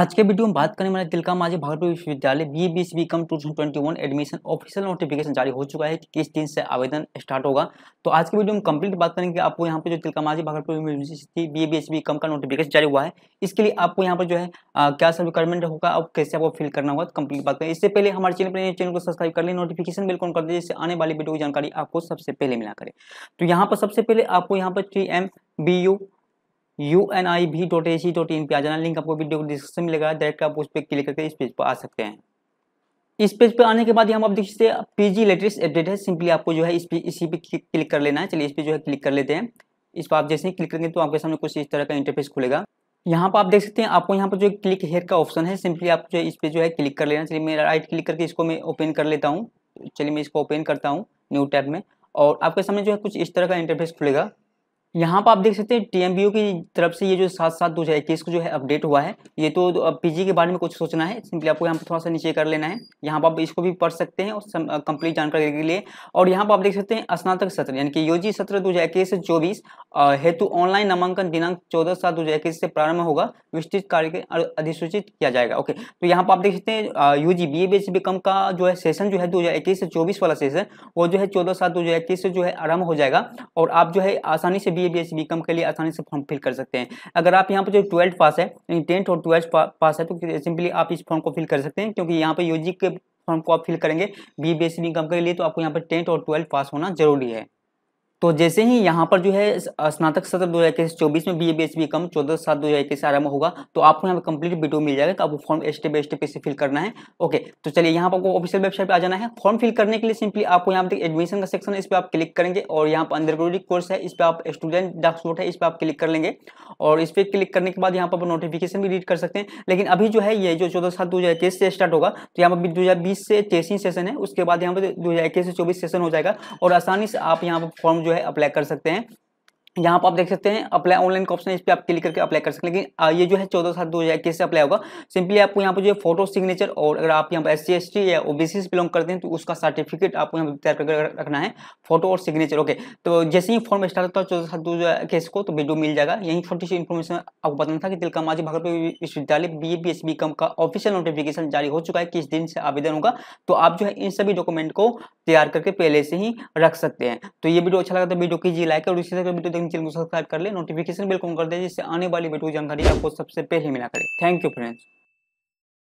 आज के वीडियो में बात करने वाले तिलका माझी भागलपुर विश्वविद्यालय B B C B com to admission official notification जारी हो चुका है कि किस दिन से आवेदन स्टार्ट होगा तो आज के वीडियो में कंप्लीट बात करेंगे आपको यहाँ पे जो Tilka Majhi Bhagalpur university B B S B com का नोटिफिकेशन जारी हुआ है इसके लिए आपको यहाँ पर जो है आ, क्या सब रिक्वायरमेंट होगा और कैसे आपको फिल करना होगा कंप्लीट तो बात करें इससे पहले हमारे चैनल पर चैनल को सब्सक्राइब कर लें नोटिफिकेशन बिल कौन कर दें जिससे आने वाली वीडियो की जानकारी आपको सबसे पहले मिला करें तो यहाँ पर सबसे पहले आपको यहाँ पर three M B U U N I भी dot A C dot in पर आ जाना लिंक आपको वीडियो को डिस्क्रिप्शन में लगा डायरेक्ट आप उस पर क्लिक करके इस पेज पर आ सकते हैं इस पेज पर आने के बाद यहाँ आप देख सकते हैं पीजी लेटेस्ट अपडेट है सिंपली आपको जो है इस पे इसी पे क्लिक कर लेना है चलिए इस पे जो है क्लिक कर लेते हैं इस पर आप जैसे ही क्लिक करेंगे तो आपके सामने कुछ इस तरह का इंटरफेस खुलेगा यहाँ पर आप देख सकते हैं आपको यहाँ पर जो क्लिक हेयर का ऑप्शन है सिंपली आप जो है इस पर जो है क्लिक कर लेना चलिए मैं राइट क्लिक करके इसको मैं ओपन कर लेता हूँ चलिए मैं इसको ओपन करता हूँ न्यू टैब में और आपके सामने जो है कुछ इस तरह का इंटरफेस खुलेगा यहाँ पर आप देख सकते हैं टीएमबीओ की तरफ से ये जो सात सात दो हज़ार इक्कीस को जो है अपडेट हुआ है ये तो अब पीजी के बारे में कुछ सोचना है सिंपली आपको यहाँ पर थोड़ा सा नीचे कर लेना है यहाँ पर आप इसको भी पढ़ सकते हैं और कंप्लीट जानकारी के लिए और यहाँ पर आप देख सकते हैं स्नातक सत्र यानी कि योजी सत्र दो हज़ार इक्कीस से चौबीस हेतु ऑनलाइन नामांकन दिनांक चौदह सात दो हज़ार इक्कीस से प्रारंभ होगा विस्तृत कार्य अधिसूचित किया जाएगा ओके तो यहाँ पर आप देख सकते हैं U G B A B com का जो है सेशन जो है दो हज़ार इक्कीस से चौबीस वाला सेशन वो जो है चौदह सात दो हज़ार इक्कीस से जो है आरम्भ हो जाएगा और आप जो है आसानी से B B A B S C B com के लिए आसानी से फॉर्म फिल कर सकते हैं अगर आप यहाँ पर जो ट्वेल्थ पास है यानी टेंथ और ट्वेल्थ पास है तो सिंपली आप इस फॉर्म को फिल कर सकते हैं क्योंकि यहाँ पर यूजी के फॉर्म को आप फिल करेंगे B B S C B com के लिए तो आपको यहाँ पर टेंथ और ट्वेल्थ पास होना जरूरी है तो जैसे ही यहाँ पर जो है स्नातक सत्र दो हज़ार इक्कीस चौबीस में B A B S B com चौदह सात दो हज़ार इक्कीस आरम्भ होगा तो आपको यहाँ पर कंप्लीट बी मिल जाएगा तो आपको फॉर्म स्टेप बाई स्टेप इसे फिल करना है ओके तो चलिए यहाँ पर आपको ऑफिशियल वेबसाइट पर आ जाना है फॉर्म फिल करने के लिए सिंपली आपको यहाँ पर एडमिशन का सेक्शन इस पर आप क्लिक करेंगे और यहाँ पर अंदर ग्रेजुएट कोर्स है इस पर आप स्टूडेंट डाउट है इस पर आप क्लिक कर लेंगे और इस पर क्लिक करने के बाद यहाँ पर नोटिफिकेशन भी रीड कर सकते हैं लेकिन अभी जो है ये जो चौदह सात दो हज़ार इक्कीस से स्टार्ट होगा तो यहाँ पर दो हज़ार बीस से तेईस सेशन है उसके बाद यहाँ पर दो हज़ार इक्कीस से चौबीस सेशन हो जाएगा और आसानी से आप यहाँ पर फॉर्म जो है अप्लाई कर सकते हैं यहाँ पर आप देख सकते हैं अप्लाई ऑनलाइन का ऑप्शन है इस पर आप क्लिक करके अप्लाई कर सकते हैं लेकिन ये जो है चौदह सात दो हज़ार इक्कीस से अप्लाई होगा सिंपली आपको यहाँ पर जो है फोटो सिग्नेचर और अगर आप यहाँ पर एस सी या ओ बी बिलोंग करते हैं तो उसका सर्टिफिकेट आपको यहाँ पर तैयार करके रखना है फोटो और सिग्नेचर ओके तो जैसे ही फॉर्म स्टार्ट होता है चौदह सात दो हज़ार इक्कीस को तो वीडियो मिल जाएगा यही छोटी सी इन्फॉर्मेशन आपको बताना था कि तिलका माजी भागलपुर विश्वविद्यालय B A B S B com का ऑफिशियल नोटिफिकेशन जारी हो चुका है किस दिन से आवेदन होगा तो आप जो है इन सभी डॉक्यूमेंट को तैयार करके पहले से ही रख सकते हैं तो ये वीडियो अच्छा लगा तो वीडियो कीजिए लाइक और इसी तरह वीडियो इन चैनल को सब्सक्राइब कर ले नोटिफिकेशन बिल को कर दे जिससे आने वाली वीडियो जानकारी आपको सबसे पहले मिला करे थैंक यू फ्रेंड्स